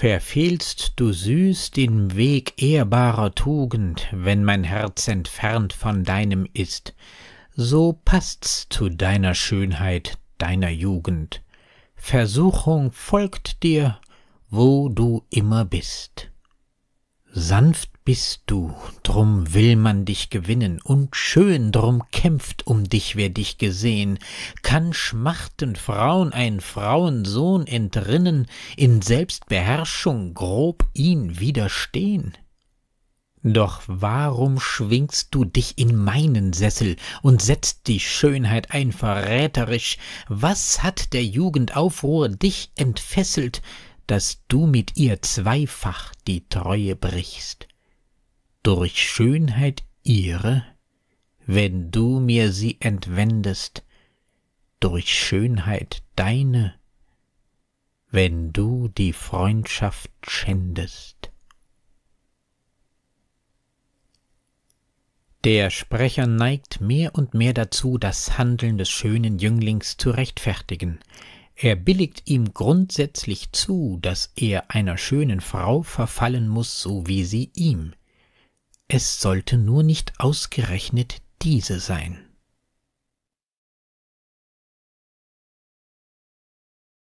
verfehlst du süß den Weg ehrbarer Tugend, wenn mein Herz entfernt von deinem ist, so passt's zu deiner Schönheit, deiner Jugend. Versuchung folgt dir, wo du immer bist. Sanft bist du, drum will man dich gewinnen, und schön drum kämpft um dich, wer dich gesehen. Kann schmachten Frauen ein Frauensohn entrinnen, in Selbstbeherrschung grob ihn widerstehen? Doch warum schwingst du dich in meinen Sessel und setzt die Schönheit ein verräterisch? Was hat der Jugendaufruhr dich entfesselt? daß du mit ihr zweifach die Treue brichst, durch Schönheit ihre, wenn du mir sie entwendest, durch Schönheit deine, wenn du die Freundschaft schändest. Der Sprecher neigt mehr und mehr dazu, das Handeln des schönen Jünglings zu rechtfertigen, er billigt ihm grundsätzlich zu, dass er einer schönen Frau verfallen muß, so wie sie ihm. Es sollte nur nicht ausgerechnet diese sein.